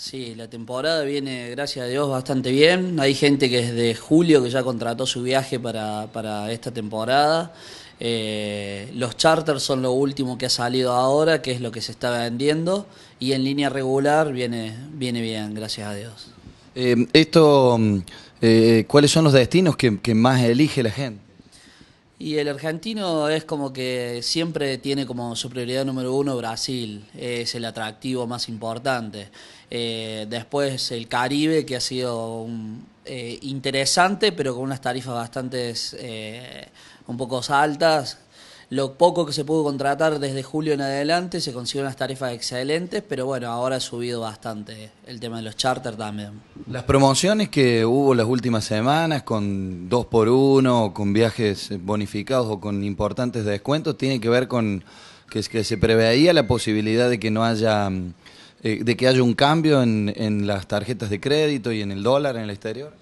Sí, la temporada viene, gracias a Dios, bastante bien. Hay gente que es de julio que ya contrató su viaje para, esta temporada. Eh, los charters son lo último que ha salido ahora, que es lo que se está vendiendo. Y en línea regular viene, viene bien, gracias a Dios. Eh, esto, mm, eh, ¿Cuáles son los destinos que más elige la gente? Y el argentino es como que siempre tiene como su prioridad número uno Brasil, es el atractivo más importante. Eh, después el Caribe, que ha sido eh, interesante, pero con unas tarifas bastante eh, un poco altas, lo poco que se pudo contratar desde julio en adelante se consiguió unas tarifas excelentes, pero bueno, ahora ha subido bastante el tema de los charters también. Las promociones que hubo las últimas semanas con dos por 1 con viajes bonificados o con importantes descuentos, tiene que ver con que, se preveía la posibilidad de que no haya mm, eh, de que haya un cambio en las tarjetas de crédito y en el dólar en el exterior.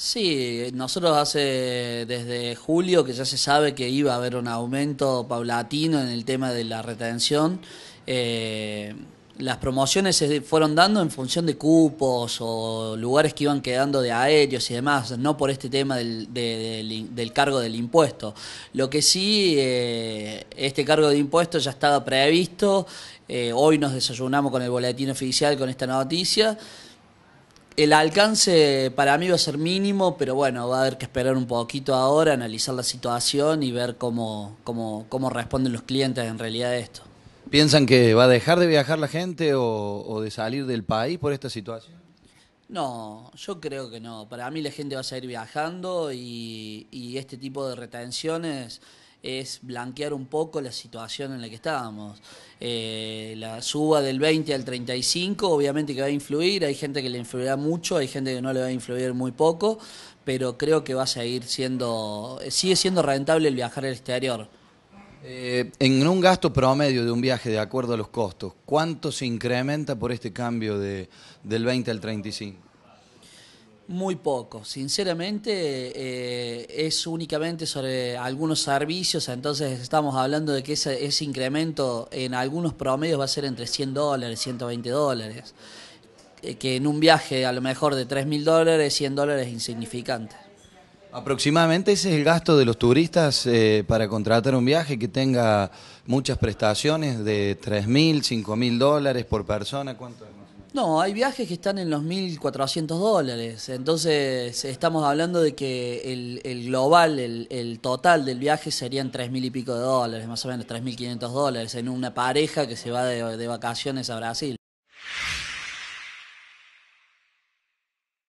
Sí, nosotros hace desde julio que ya se sabe que iba a haber un aumento paulatino en el tema de la retención. Eh, las promociones se fueron dando en función de cupos o lugares que iban quedando de aéreos y demás, no por este tema del, del, cargo del impuesto. Lo que sí, eh, este cargo de impuesto ya estaba previsto, eh, hoy nos desayunamos con el boletín oficial con esta noticia el alcance para mí va a ser mínimo, pero bueno, va a haber que esperar un poquito ahora, analizar la situación y ver cómo, cómo responden los clientes en realidad a esto. ¿Piensan que va a dejar de viajar la gente o, de salir del país por esta situación? No, yo creo que no. Para mí la gente va a seguir viajando y este tipo de retenciones es blanquear un poco la situación en la que estábamos. Eh, la suba del 20 al 35 obviamente que va a influir, hay gente que le influirá mucho, hay gente que no le va a influir muy poco, pero creo que va a seguir siendo, sigue siendo rentable el viajar al exterior. Eh, en un gasto promedio de un viaje de acuerdo a los costos, ¿cuánto se incrementa por este cambio de, del 20 al 35? Muy poco, sinceramente eh, es únicamente sobre algunos servicios, entonces estamos hablando de que ese, incremento en algunos promedios va a ser entre 100 dólares, 120 dólares, eh, que en un viaje a lo mejor de 3 mil dólares, 100 dólares es insignificante. Aproximadamente ese es el gasto de los turistas eh, para contratar un viaje que tenga muchas prestaciones de 3 mil, 5 mil dólares por persona, ¿cuánto no, hay viajes que están en los 1.400 dólares. Entonces, estamos hablando de que el, global, el, total del viaje serían 3.000 y pico de dólares, más o menos 3.500 dólares, en una pareja que se va de vacaciones a Brasil.